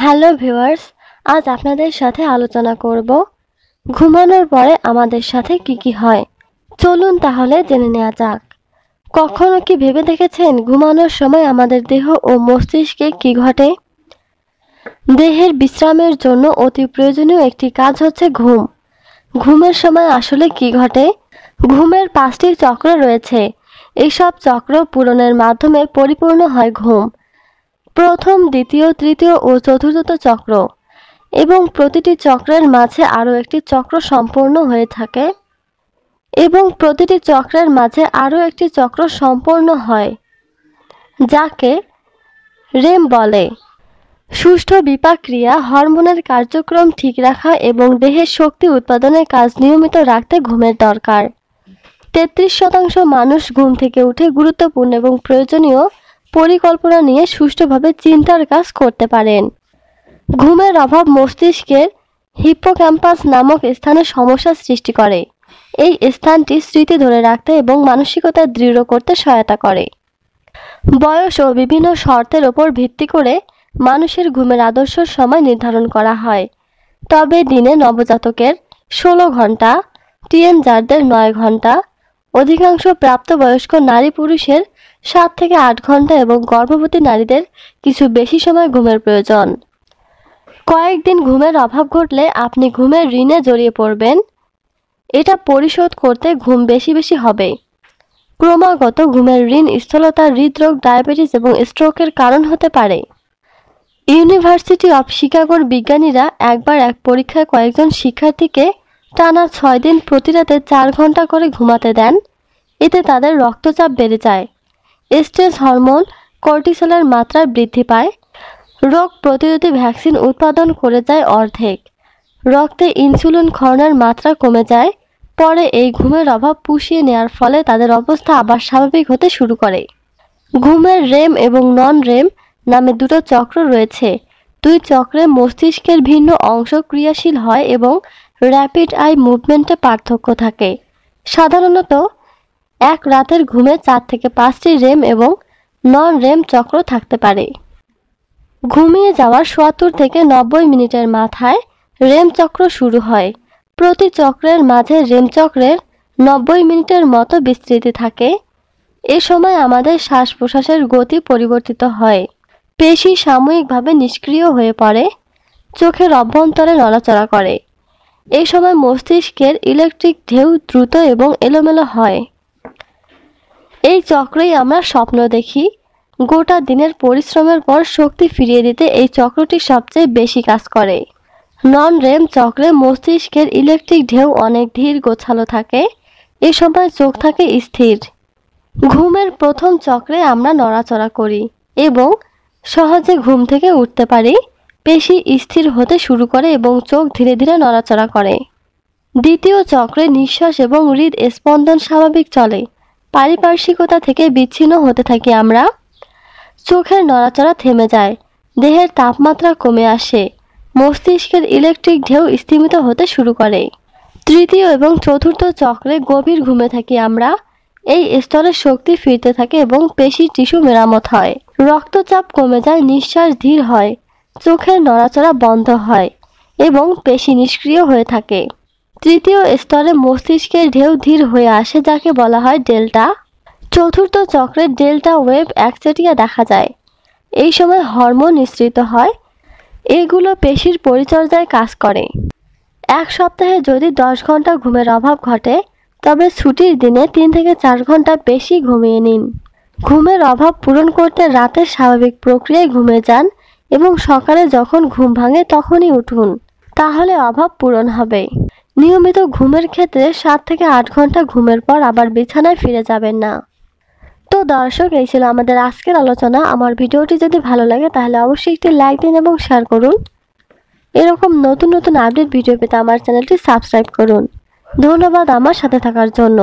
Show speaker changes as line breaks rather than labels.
hello viewers আজ আপনাদের সাথে আলোচনা করব ঘুমানোর পরে আমাদের সাথে কি কি হয় চলুন তাহলে জেনে নেওয়া যাক কখনো কি ভেবে দেখেছেন ঘুমানোর সময় আমাদের দেহ ও মস্তিষ্কে কি ঘটে দেহের বিশ্রামের জন্য অতি প্রয়োজনীয় একটি কাজ হচ্ছে ঘুম ঘুমের সময় আসলে কি ঘটে ঘুমের পাঁচটি চক্র রয়েছে এইসব চক্র পূরণের মাধ্যমে পরিপূর্ণ হয় ঘুম প্রথম দ্বিতীয় তৃতীয় ও চতুর্থ চক্র এবং প্রতিটি চক্রের মাঝে আরও একটি চক্র সম্পূর্ণ হয়ে থাকে এবং প্রতিটি চক্রের মাঝে আরও একটি চক্র সম্পূর্ণ হয় যাকে রেম বলে সুষ্ঠু বিপাক্রিয়া হরমোনের কার্যক্রম ঠিক রাখা এবং দেহের শক্তি উৎপাদনের কাজ নিয়মিত রাখতে ঘুমের দরকার তেত্রিশ শতাংশ মানুষ ঘুম থেকে উঠে গুরুত্বপূর্ণ এবং প্রয়োজনীয় পরিকল্পনা নিয়ে সুষ্ঠুভাবে চিন্তার কাজ করতে পারেন ঘুমের অভাব মস্তিষ্কের হিপোক্যাম্পাস নামক স্থানে সমস্যা সৃষ্টি করে এই স্থানটি স্মৃতি ধরে রাখতে এবং মানসিকতা দৃঢ় করতে সহায়তা করে বয়স ও বিভিন্ন শর্তের ওপর ভিত্তি করে মানুষের ঘুমের আদর্শ সময় নির্ধারণ করা হয় তবে দিনে নবজাতকের ষোলো ঘন্টা টিএনজারদের নয় ঘন্টা অধিকাংশ প্রাপ্তবয়স্ক নারী পুরুষের সাত থেকে আট ঘন্টা এবং গর্ভবতী নারীদের কিছু বেশি সময় ঘুমের প্রয়োজন কয়েকদিন ঘুমের অভাব ঘটলে আপনি ঘুমের ঋণে জড়িয়ে পড়বেন এটা পরিশোধ করতে ঘুম বেশি বেশি হবে ক্রমাগত ঘুমের ঋণ স্থলতা হৃদরোগ ডায়াবেটিস এবং স্ট্রোকের কারণ হতে পারে ইউনিভার্সিটি অব শিকাগোর বিজ্ঞানীরা একবার এক পরীক্ষায় কয়েকজন শিক্ষার্থীকে টানা ছয় দিন প্রতিরাতে চার ঘন্টা করে ঘুমাতে দেন এতে তাদের রক্তচাপ বেড়ে যায় স্ট্রেস হরমোন কর্টিসলের মাত্রা বৃদ্ধি পায় রোগ প্রতিরোধী ভ্যাকসিন উৎপাদন করে যায় অর্ধেক রক্তে ইনসুলিন ক্ষরণের মাত্রা কমে যায় পরে এই ঘুমের অভাব পুষিয়ে নেয়ার ফলে তাদের অবস্থা আবার স্বাভাবিক হতে শুরু করে ঘুমের রেম এবং নন রেম নামে দুটো চক্র রয়েছে দুই চক্রে মস্তিষ্কের ভিন্ন অংশ ক্রিয়াশীল হয় এবং র্যাপিড আই মুভমেন্টে পার্থক্য থাকে সাধারণত এক রাতের ঘুমে চার থেকে পাঁচটি রেম এবং নন রেম চক্র থাকতে পারে ঘুমিয়ে যাওয়ার সোয়াত্তর থেকে নব্বই মিনিটের মাথায় রেম চক্র শুরু হয় প্রতি চক্রের মাঝে রেম চক্রের নব্বই মিনিটের মতো বিস্তৃতি থাকে এ সময় আমাদের শ্বাস প্রশ্বাসের গতি পরিবর্তিত হয় পেশি সাময়িকভাবে নিষ্ক্রিয় হয়ে পড়ে চোখের অভ্যন্তরে নড়াচড়া করে এই সময় মস্তিষ্কের ইলেকট্রিক ঢেউ দ্রুত এবং এলোমেলো হয় এই চক্রেই আমরা স্বপ্ন দেখি গোটা দিনের পরিশ্রমের পর শক্তি ফিরিয়ে দিতে এই চক্রটি সবচেয়ে বেশি কাজ করে নন রেম চক্রে মস্তিষ্কের ইলেকট্রিক ঢেউ অনেক ধীর গোছালো থাকে এ সময় চোখ থাকে স্থির ঘুমের প্রথম চক্রে আমরা নড়াচড়া করি এবং সহজে ঘুম থেকে উঠতে পারি পেশি স্থির হতে শুরু করে এবং চোখ ধীরে ধীরে নড়াচড়া করে দ্বিতীয় চক্রে নিঃশ্বাস এবং হৃদ স্পন্দন স্বাভাবিক চলে পারিপার্শ্বিকতা থেকে বিচ্ছিন্ন হতে থাকি আমরা চোখের নড়াচড়া থেমে যায় দেহের তাপমাত্রা কমে আসে মস্তিষ্কের ইলেকট্রিক ঢেউ স্তিমিত হতে শুরু করে তৃতীয় এবং চতুর্থ চক্রে গভীর ঘুমে থাকি আমরা এই স্তরের শক্তি ফিরতে থাকে এবং পেশি টিস্যু মেরামত হয় রক্তচাপ কমে যায় নিঃশ্বাস ধীর হয় চোখের নড়াচড়া বন্ধ হয় এবং পেশি নিষ্ক্রিয় হয়ে থাকে তৃতীয় স্তরে মস্তিষ্কের ঢেউ ধীর হয়ে আসে যাকে বলা হয় ডেল্টা চতুর্থ চক্রের ডেল্টা ওয়েব একচেটিয়া দেখা যায় এই সময় হরমোন নিঃসৃত হয় এগুলো পেশির পরিচর্যায় কাজ করে এক সপ্তাহে যদি দশ ঘন্টা ঘুমের অভাব ঘটে তবে ছুটির দিনে তিন থেকে চার ঘন্টা বেশি ঘুমিয়ে নিন ঘুমের অভাব পূরণ করতে রাতের স্বাভাবিক প্রক্রিয়ায় ঘুমে যান এবং সকালে যখন ঘুম ভাঙে তখনই উঠুন তাহলে অভাব পূরণ হবে নিয়মিত ঘুমের ক্ষেত্রে সাত থেকে আট ঘন্টা ঘুমের পর আবার বিছানায় ফিরে যাবেন না তো দর্শক এই ছিল আমাদের আজকের আলোচনা আমার ভিডিওটি যদি ভালো লাগে তাহলে অবশ্যই একটি লাইক দিন এবং শেয়ার করুন এরকম নতুন নতুন আপডেট ভিডিও পেতে আমার চ্যানেলটি সাবস্ক্রাইব করুন ধন্যবাদ আমার সাথে থাকার জন্য